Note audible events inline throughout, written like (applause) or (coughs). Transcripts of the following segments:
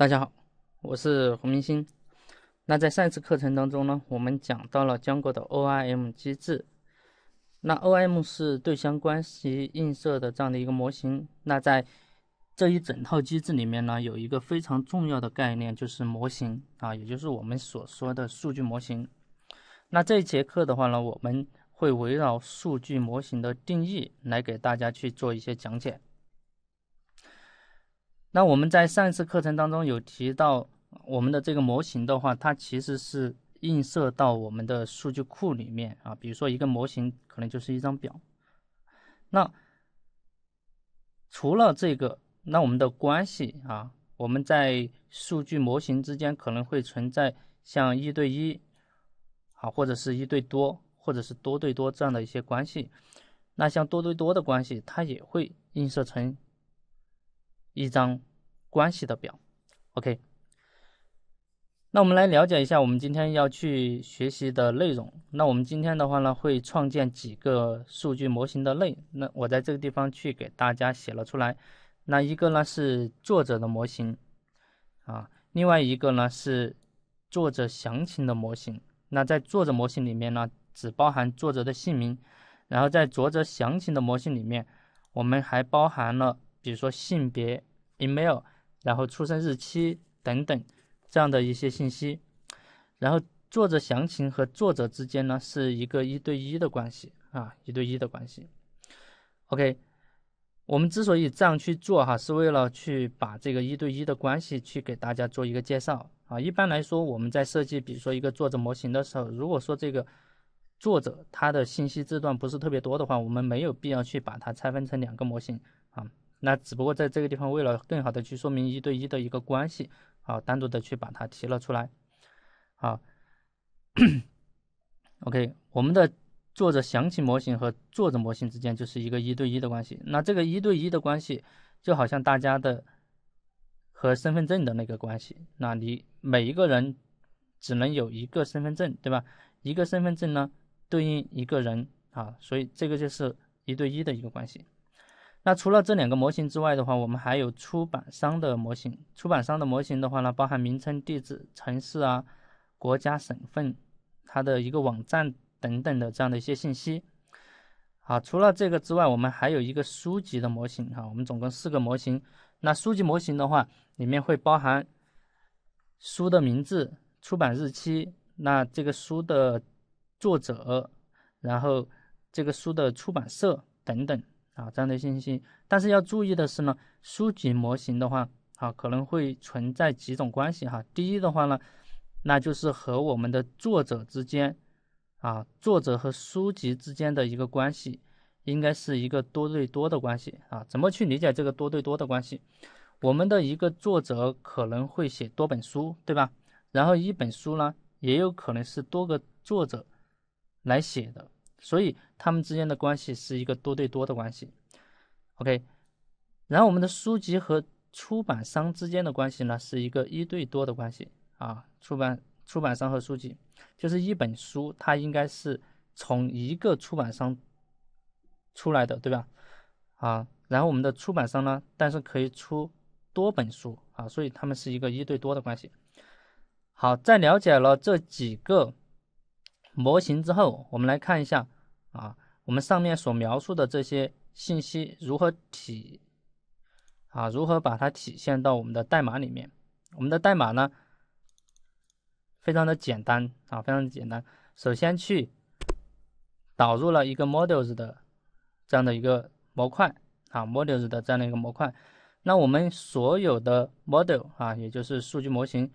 大家好，我是胡明星。那在上一次课程当中呢，我们讲到了 Django 的 ORM 机制。那 ORM 是对象关系映射的这样的一个模型。那在这一整套机制里面呢，有一个非常重要的概念，就是模型啊，也就是我们所说的数据模型。那这一节课的话呢，我们会围绕数据模型的定义来给大家去做一些讲解。那我们在上一次课程当中有提到，我们的这个模型的话，它其实是映射到我们的数据库里面啊。比如说一个模型可能就是一张表，那除了这个，那我们的关系啊，我们在数据模型之间可能会存在像一对一，啊，或者是一对多，或者是多对多这样的一些关系。那像多对多的关系，它也会映射成。一张关系的表，OK。那我们来了解一下我们今天要去学习的内容。那我们今天的话呢，会创建几个数据模型的类。那我在这个地方去给大家写了出来。那一个呢是作者的模型啊，另外一个呢是作者详情的模型。那在作者模型里面呢，只包含作者的姓名。然后在作者详情的模型里面，我们还包含了比如说性别。email，然后出生日期等等这样的一些信息，然后作者详情和作者之间呢是一个一对一的关系啊，一对一的关系。OK，我们之所以这样去做哈，是为了去把这个一对一的关系去给大家做一个介绍啊。一般来说，我们在设计，比如说一个作者模型的时候，如果说这个作者他的信息字段不是特别多的话，我们没有必要去把它拆分成两个模型啊。那只不过在这个地方，为了更好的去说明一对一的一个关系，好，单独的去把它提了出来。好，OK，我们的作者详情模型和作者模型之间就是一个一对一的关系。那这个一对一的关系，就好像大家的和身份证的那个关系。那你每一个人只能有一个身份证，对吧？一个身份证呢对应一个人啊，所以这个就是一对一的一个关系。那除了这两个模型之外的话，我们还有出版商的模型。出版商的模型的话呢，包含名称、地址、城市啊、国家、省份，它的一个网站等等的这样的一些信息。啊，除了这个之外，我们还有一个书籍的模型。哈，我们总共四个模型。那书籍模型的话，里面会包含书的名字、出版日期，那这个书的作者，然后这个书的出版社等等。啊，这样的信息，但是要注意的是呢，书籍模型的话，啊，可能会存在几种关系哈。第一的话呢，那就是和我们的作者之间，啊，作者和书籍之间的一个关系，应该是一个多对多的关系啊。怎么去理解这个多对多的关系？我们的一个作者可能会写多本书，对吧？然后一本书呢，也有可能是多个作者来写的。所以它们之间的关系是一个多对多的关系，OK。然后我们的书籍和出版商之间的关系呢是一个一对多的关系啊，出版出版商和书籍就是一本书，它应该是从一个出版商出来的，对吧？啊，然后我们的出版商呢，但是可以出多本书啊，所以它们是一个一对多的关系。好，在了解了这几个。模型之后，我们来看一下啊，我们上面所描述的这些信息如何体啊，如何把它体现到我们的代码里面？我们的代码呢，非常的简单啊，非常的简单。首先去导入了一个 models 的这样的一个模块啊，models 的这样的一个模块。那我们所有的 model 啊，也就是数据模型，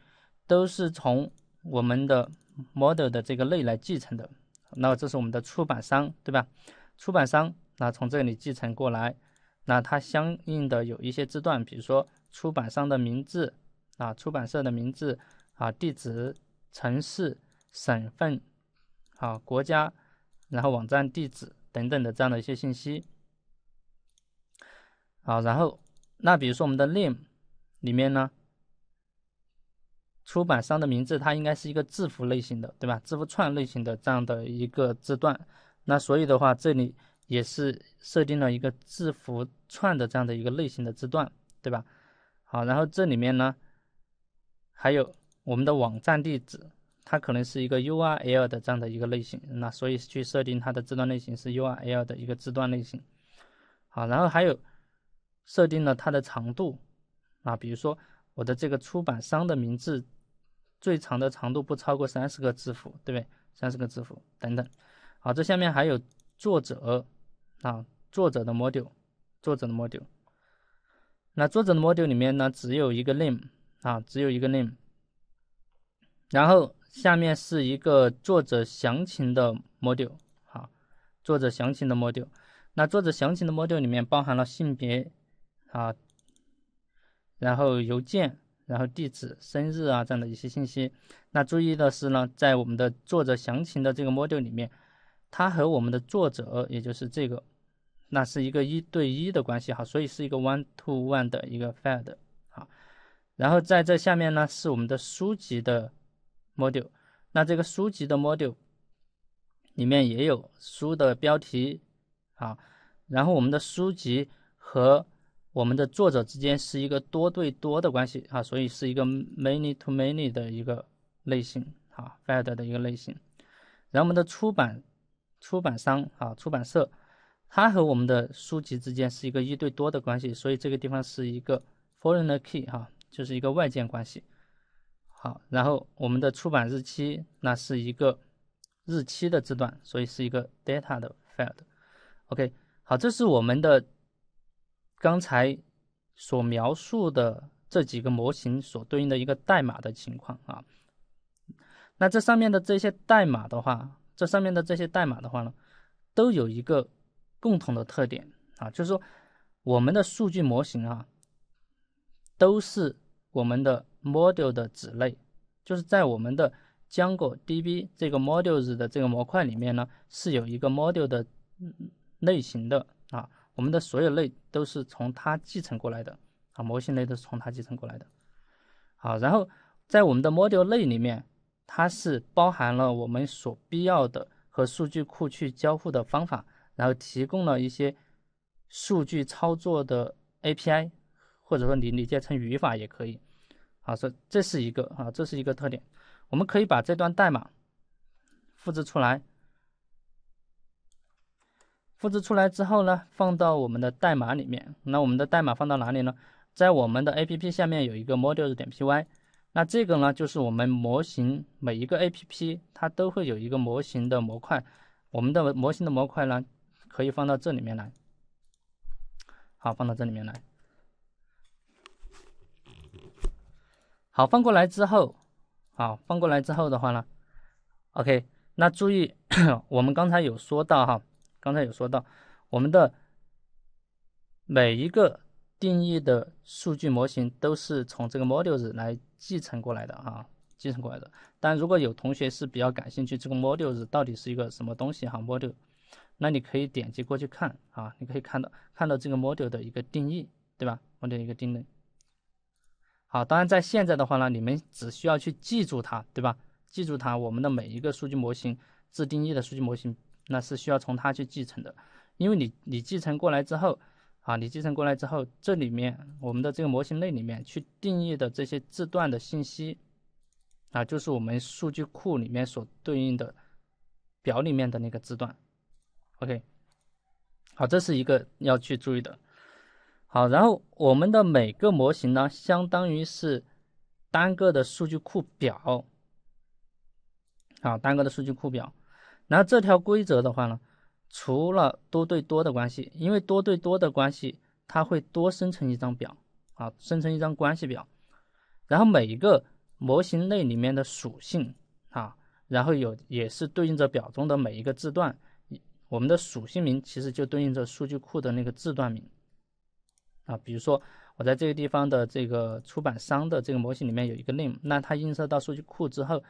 都是从我们的。Model 的这个类来继承的，那这是我们的出版商，对吧？出版商，那从这里继承过来，那它相应的有一些字段，比如说出版商的名字啊，出版社的名字啊，地址、城市、省份啊、国家，然后网站地址等等的这样的一些信息。好，然后那比如说我们的 Name 里面呢？出版商的名字，它应该是一个字符类型的，对吧？字符串类型的这样的一个字段，那所以的话，这里也是设定了一个字符串的这样的一个类型的字段，对吧？好，然后这里面呢，还有我们的网站地址，它可能是一个 URL 的这样的一个类型，那所以去设定它的字段类型是 URL 的一个字段类型。好，然后还有设定了它的长度，啊，比如说我的这个出版商的名字。最长的长度不超过三十个字符，对不对？三十个字符等等。好，这下面还有作者啊，作者的 m o d u l e 作者的 m o d u l e 那作者的 m o d u l e 里面呢，只有一个 name 啊，只有一个 name。然后下面是一个作者详情的 m o d u l e 啊，作者详情的 m o d u l e 那作者详情的 m o d u l e 里面包含了性别啊，然后邮件。然后地址、生日啊这样的一些信息。那注意的是呢，在我们的作者详情的这个 model 里面，它和我们的作者，也就是这个，那是一个一对一的关系哈，所以是一个 one to one 的一个 field。好，然后在这下面呢是我们的书籍的 m o d u l e 那这个书籍的 m o d u l e 里面也有书的标题啊，然后我们的书籍和我们的作者之间是一个多对多的关系啊，所以是一个 many to many 的一个类型啊，field 的一个类型。然后我们的出版出版商啊，出版社，它和我们的书籍之间是一个一对多的关系，所以这个地方是一个 foreigner key 哈，就是一个外键关系。好，然后我们的出版日期那是一个日期的字段，所以是一个 data 的 field。OK，好，这是我们的。刚才所描述的这几个模型所对应的一个代码的情况啊，那这上面的这些代码的话，这上面的这些代码的话呢，都有一个共同的特点啊，就是说我们的数据模型啊，都是我们的 module 的子类，就是在我们的 Django DB 这个 modules 的这个模块里面呢，是有一个 module 的类型的啊。我们的所有类都是从它继承过来的啊，模型类都是从它继承过来的。好，然后在我们的 Model 类里面，它是包含了我们所必要的和数据库去交互的方法，然后提供了一些数据操作的 API，或者说你理解成语法也可以。好，所以这是一个啊，这是一个特点。我们可以把这段代码复制出来。复制出来之后呢，放到我们的代码里面。那我们的代码放到哪里呢？在我们的 APP 下面有一个 models 点 py。那这个呢，就是我们模型每一个 APP 它都会有一个模型的模块。我们的模型的模块呢，可以放到这里面来。好，放到这里面来。好，放过来之后，好，放过来之后的话呢，OK。那注意，(coughs) 我们刚才有说到哈。刚才有说到，我们的每一个定义的数据模型都是从这个 modules 来继承过来的，啊，继承过来的。但如果有同学是比较感兴趣，这个 modules 到底是一个什么东西，哈，module，那你可以点击过去看，啊，你可以看到看到这个 module 的一个定义，对吧？module 一个定义。好，当然在现在的话呢，你们只需要去记住它，对吧？记住它，我们的每一个数据模型，自定义的数据模型。那是需要从它去继承的，因为你你继承过来之后，啊，你继承过来之后，这里面我们的这个模型类里面去定义的这些字段的信息，啊，就是我们数据库里面所对应的表里面的那个字段，OK，好，这是一个要去注意的，好，然后我们的每个模型呢，相当于是单个的数据库表，啊，单个的数据库表。然后这条规则的话呢，除了多对多的关系，因为多对多的关系，它会多生成一张表，啊，生成一张关系表。然后每一个模型类里面的属性，啊，然后有也是对应着表中的每一个字段，我们的属性名其实就对应着数据库的那个字段名，啊，比如说我在这个地方的这个出版商的这个模型里面有一个 name，那它映射到数据库之后，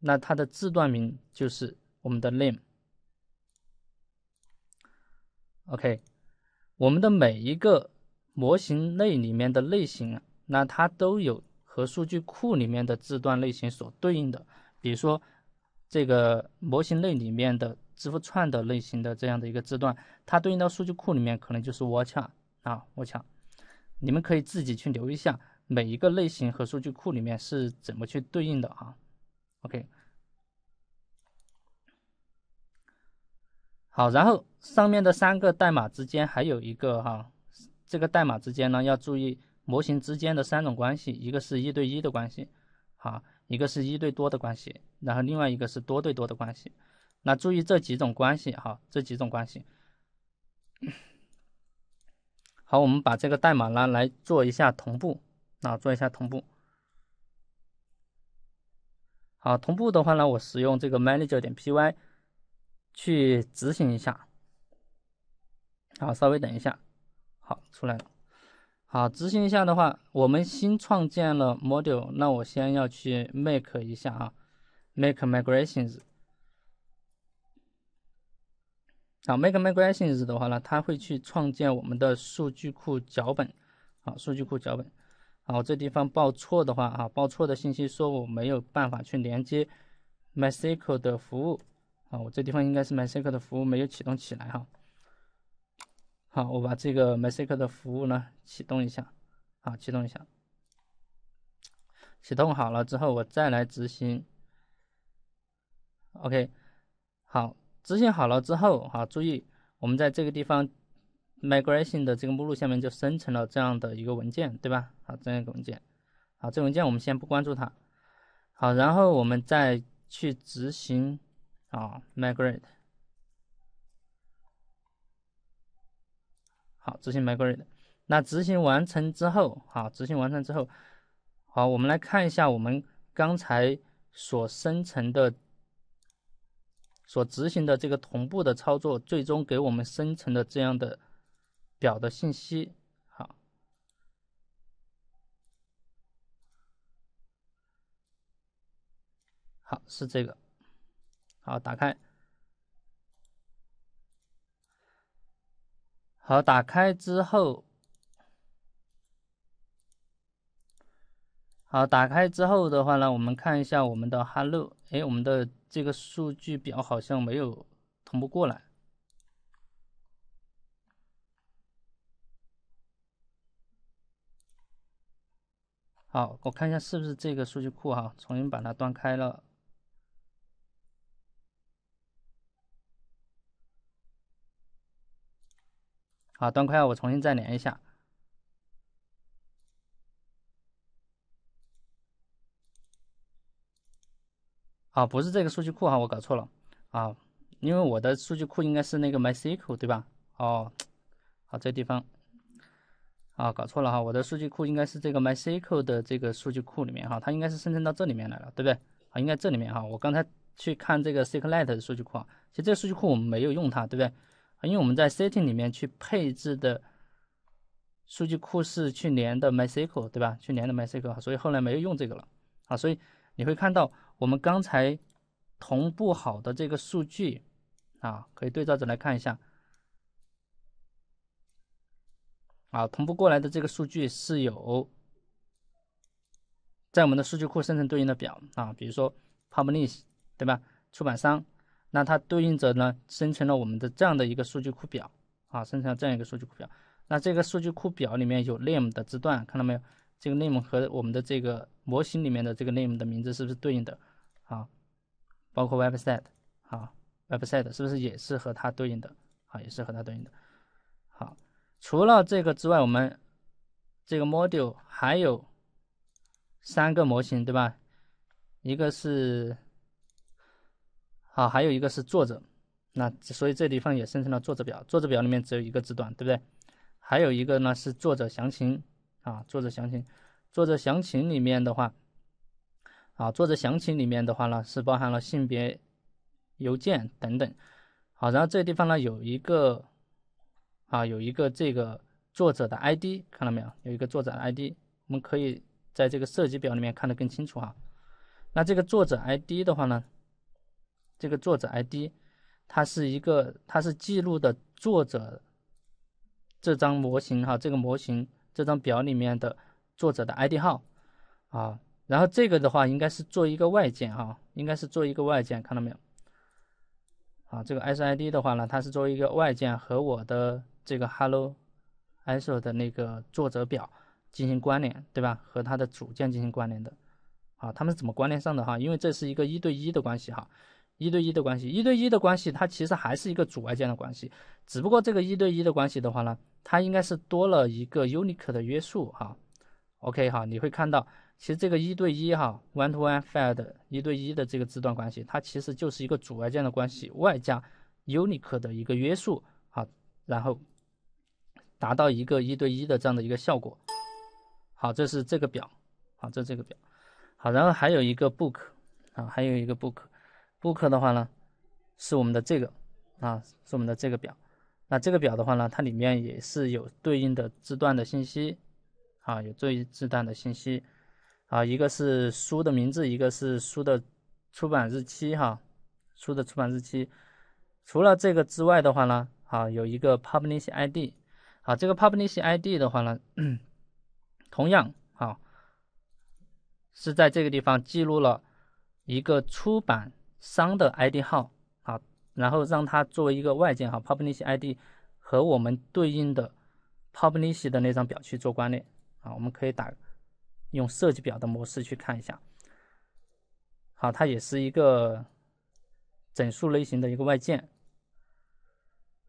那它的字段名就是。我们的 name，OK，我们的每一个模型类里面的类型，那它都有和数据库里面的字段类型所对应的。比如说，这个模型类里面的字符串的类型的这样的一个字段，它对应到数据库里面可能就是 w a t c h a r 啊 w a t c h a r 你们可以自己去留一下每一个类型和数据库里面是怎么去对应的啊，OK。好，然后上面的三个代码之间还有一个哈，这个代码之间呢要注意模型之间的三种关系，一个是一对一的关系，好，一个是一对多的关系，然后另外一个是多对多的关系。那注意这几种关系哈，这几种关系。好，我们把这个代码呢来做一下同步，啊，做一下同步。好，同步的话呢，我使用这个 manager 点 py。去执行一下，好，稍微等一下，好出来了。好，执行一下的话，我们新创建了 module，那我先要去 make 一下啊，make migrations。好，make migrations 的话呢，它会去创建我们的数据库脚本，啊，数据库脚本。好，这地方报错的话，啊，报错的信息说我没有办法去连接 MySQL 的服务。啊，我这地方应该是 MySQL 的服务没有启动起来哈。好，我把这个 MySQL 的服务呢启动一下，好，启动一下。启动好了之后，我再来执行。OK，好，执行好了之后，哈，注意，我们在这个地方 migration 的这个目录下面就生成了这样的一个文件，对吧？好，这样一个文件，好，这文件我们先不关注它。好，然后我们再去执行。啊，migrate，好，执行 migrate，那执行完成之后，好，执行完成之后，好，我们来看一下我们刚才所生成的、所执行的这个同步的操作，最终给我们生成的这样的表的信息，好，好是这个。好，打开。好，打开之后，好，打开之后的话呢，我们看一下我们的 Hello。哎，我们的这个数据表好像没有同步过来。好，我看一下是不是这个数据库哈，重新把它断开了。啊，端口我重新再连一下。啊，不是这个数据库哈，我搞错了。啊，因为我的数据库应该是那个 MySQL 对吧？哦，好，这地方，啊，搞错了哈，我的数据库应该是这个 MySQL 的这个数据库里面哈，它应该是生成到这里面来了，对不对？啊，应该这里面哈，我刚才去看这个 SQLite 的数据库啊，其实这个数据库我们没有用它，对不对？因为我们在 Setting 里面去配置的数据库是去年的 MySQL，对吧？去年的 MySQL，所以后来没有用这个了啊。所以你会看到我们刚才同步好的这个数据啊，可以对照着来看一下啊。同步过来的这个数据是有在我们的数据库生成对应的表啊，比如说 p u b l i s h 对吧？出版商。那它对应着呢，生成了我们的这样的一个数据库表啊，生成了这样一个数据库表。那这个数据库表里面有 name 的字段，看到没有？这个 name 和我们的这个模型里面的这个 name 的名字是不是对应的啊？包括 website 啊，website 是不是也是和它对应的啊？也是和它对应的。好，除了这个之外，我们这个 module 还有三个模型，对吧？一个是。啊，还有一个是作者，那所以这地方也生成了作者表。作者表里面只有一个字段，对不对？还有一个呢是作者详情啊，作者详情，作者详情里面的话，啊，作者详情里面的话呢是包含了性别、邮件等等。好，然后这地方呢有一个啊，有一个这个作者的 ID，看到没有？有一个作者 ID，我们可以在这个设计表里面看得更清楚哈。那这个作者 ID 的话呢？这个作者 ID，它是一个，它是记录的作者这张模型哈，这个模型这张表里面的作者的 ID 号啊，然后这个的话应该是做一个外件哈，应该是做一个外件，看到没有？啊，这个 SID 的话呢，它是作为一个外件和我的这个 Hello s o l 的那个作者表进行关联，对吧？和它的组件进行关联的，啊，他们怎么关联上的哈？因为这是一个一对一的关系哈。一对一的关系，一对一的关系，它其实还是一个主外键的关系，只不过这个一对一的关系的话呢，它应该是多了一个 unique 的约束哈。OK 哈，你会看到，其实这个一对一哈，one to one field 一对一的这个字段关系，它其实就是一个主外键的关系，外加 unique 的一个约束啊，然后达到一个一对一的这样的一个效果。好，这是这个表，好，这是这个表，好，然后还有一个 book 啊，还有一个 book。顾客的话呢，是我们的这个啊，是我们的这个表。那这个表的话呢，它里面也是有对应的字段的信息啊，有对应字段的信息啊，一个是书的名字，一个是书的出版日期哈，书的出版日期。除了这个之外的话呢，啊，有一个 p u b l i c i d 啊，这个 p u b l i c ID 的话呢，同样啊，是在这个地方记录了一个出版。商的 ID 号啊，然后让它作为一个外件哈 p u b l i s h ID 和我们对应的 p u b l i s h 的那张表去做关联啊，我们可以打用设计表的模式去看一下。好，它也是一个整数类型的一个外键。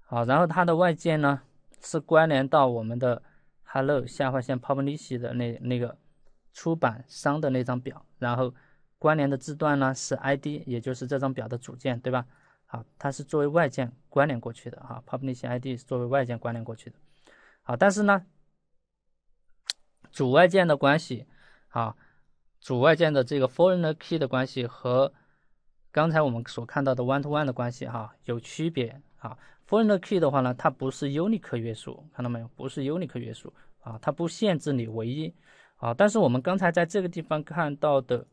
好，然后它的外键呢是关联到我们的 hello 下划线 p u b l i s h 的那那个出版商的那张表，然后。关联的字段呢是 ID，也就是这张表的组件，对吧？好，它是作为外键关联过去的哈，public_id 是作为外键关联过去的。好，但是呢，主外键的关系啊，主外键的这个 foreign e r key 的关系和刚才我们所看到的 one-to-one 的关系哈有区别啊。foreign e r key 的话呢，它不是 unique 约束，看到没有？不是 unique 约束啊，它不限制你唯一啊。但是我们刚才在这个地方看到的。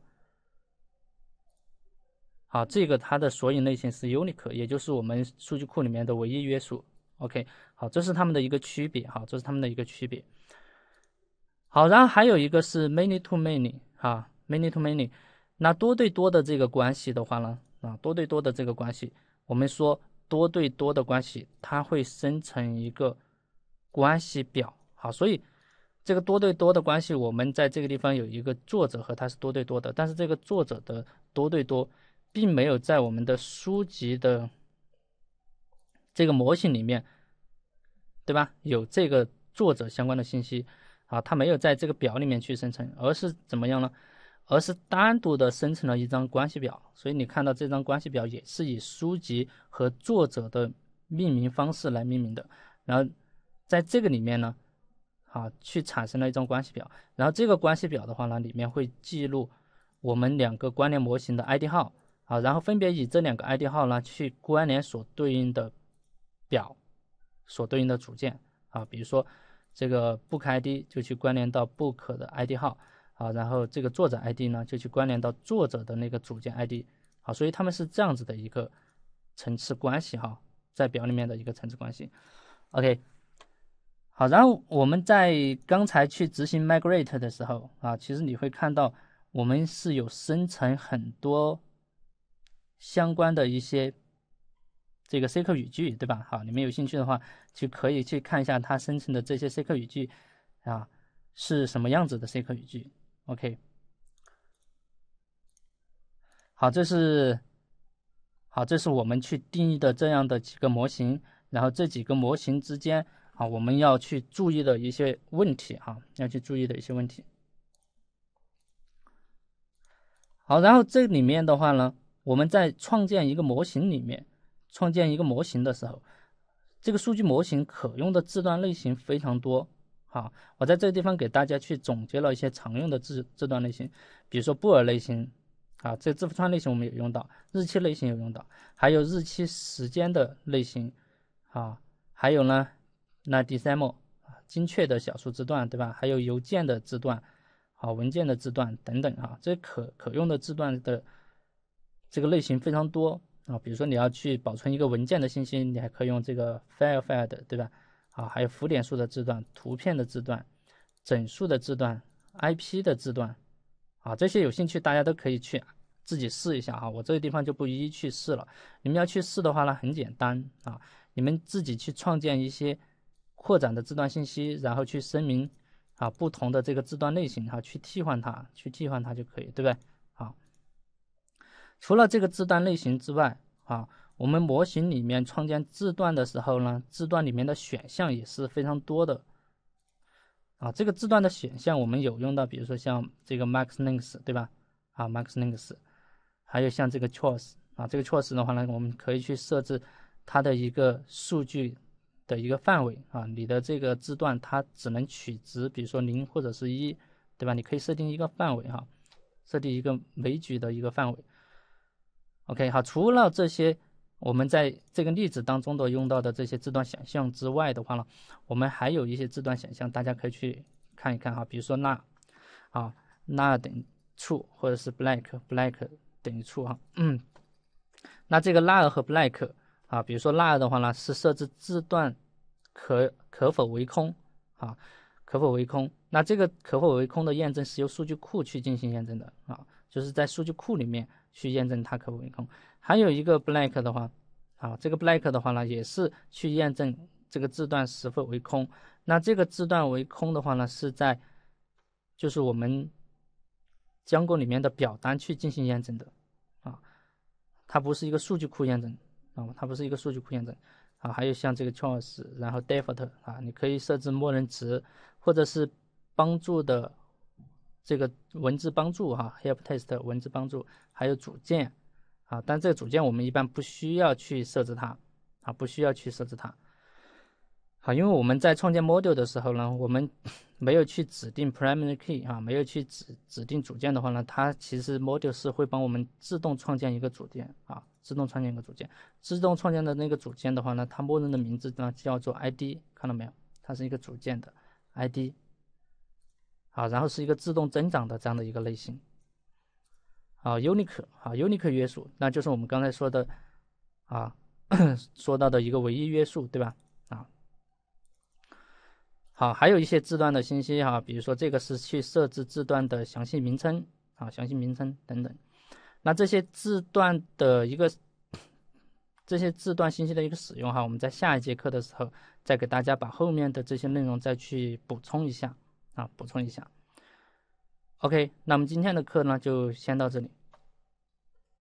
好，这个它的索引类型是 unique，也就是我们数据库里面的唯一约束。OK，好，这是他们的一个区别。哈，这是他们的一个区别。好，然后还有一个是 many to many，哈，many to many，那多对多的这个关系的话呢，啊，多对多的这个关系，我们说多对多的关系，它会生成一个关系表。好，所以这个多对多的关系，我们在这个地方有一个作者和它是多对多的，但是这个作者的多对多。并没有在我们的书籍的这个模型里面，对吧？有这个作者相关的信息啊，它没有在这个表里面去生成，而是怎么样呢？而是单独的生成了一张关系表。所以你看到这张关系表也是以书籍和作者的命名方式来命名的。然后在这个里面呢，啊，去产生了一张关系表。然后这个关系表的话呢，里面会记录我们两个关联模型的 ID 号。啊，然后分别以这两个 ID 号呢去关联所对应的表，所对应的组件啊，比如说这个 book ID 就去关联到 book 的 ID 号啊，然后这个作者 ID 呢就去关联到作者的那个组件 ID 啊，所以他们是这样子的一个层次关系哈，在表里面的一个层次关系。OK，好，然后我们在刚才去执行 migrate 的时候啊，其实你会看到我们是有生成很多。相关的一些这个 SQL 语句，对吧？好，你们有兴趣的话就可以去看一下它生成的这些 SQL 语句啊，是什么样子的 SQL 语句。OK，好，这是好这是我们去定义的这样的几个模型，然后这几个模型之间啊，我们要去注意的一些问题哈，要去注意的一些问题。好，然后这里面的话呢？我们在创建一个模型里面，创建一个模型的时候，这个数据模型可用的字段类型非常多。哈，我在这个地方给大家去总结了一些常用的字字段类型，比如说布尔类型，啊，这字符串类型我们有用到，日期类型有用到，还有日期时间的类型，啊，还有呢，那 decimal 精确的小数字段对吧？还有邮件的字段，啊，文件的字段等等啊，这可可用的字段的。这个类型非常多啊，比如说你要去保存一个文件的信息，你还可以用这个 file f e l d 对吧？啊，还有浮点数的字段、图片的字段、整数的字段、IP 的字段，啊，这些有兴趣大家都可以去自己试一下哈。我这个地方就不一一去试了。你们要去试的话呢，很简单啊，你们自己去创建一些扩展的字段信息，然后去声明啊不同的这个字段类型哈，去替换它，去替换它就可以，对不对？除了这个字段类型之外，啊，我们模型里面创建字段的时候呢，字段里面的选项也是非常多的，啊，这个字段的选项我们有用到，比如说像这个 max length，对吧？啊，max length，还有像这个 choice，啊，这个 choice 的话呢，我们可以去设置它的一个数据的一个范围，啊，你的这个字段它只能取值，比如说零或者是一，对吧？你可以设定一个范围哈，设定一个枚举的一个范围。OK，好，除了这些，我们在这个例子当中的用到的这些字段选项之外的话呢，我们还有一些字段选项，大家可以去看一看哈。比如说那，啊那等于 true，或者是 black，black 等于 true 哈。那这个 n 和 black 啊，比如说 n 的话呢，是设置字段可可否为空啊？可否为空？那这个可否为空的验证是由数据库去进行验证的啊，就是在数据库里面。去验证它可不为空，还有一个 blank 的话，啊，这个 blank 的话呢，也是去验证这个字段是否为空。那这个字段为空的话呢，是在就是我们 d j 里面的表单去进行验证的，啊，它不是一个数据库验证，啊，它不是一个数据库验证，啊，还有像这个 choice，然后 default，啊，你可以设置默认值，或者是帮助的。这个文字帮助哈，help text 文字帮助，还有组件啊，但这个组件我们一般不需要去设置它啊，不需要去设置它。好，因为我们在创建 model 的时候呢，我们 (coughs) 没有去指定 primary key 啊，没有去指指定组件的话呢，它其实 model 是会帮我们自动创建一个组件啊，自动创建一个组件，自动创建的那个组件的话呢，它默认的名字呢叫做 id，看到没有？它是一个组件的 id。啊，然后是一个自动增长的这样的一个类型，啊，unique，啊，unique 约束，那就是我们刚才说的，啊，(coughs) 说到的一个唯一约束，对吧？啊，好，还有一些字段的信息哈，比如说这个是去设置字段的详细名称，啊，详细名称等等，那这些字段的一个，这些字段信息的一个使用哈，我们在下一节课的时候再给大家把后面的这些内容再去补充一下。啊，补充一下。OK，那么今天的课呢，就先到这里。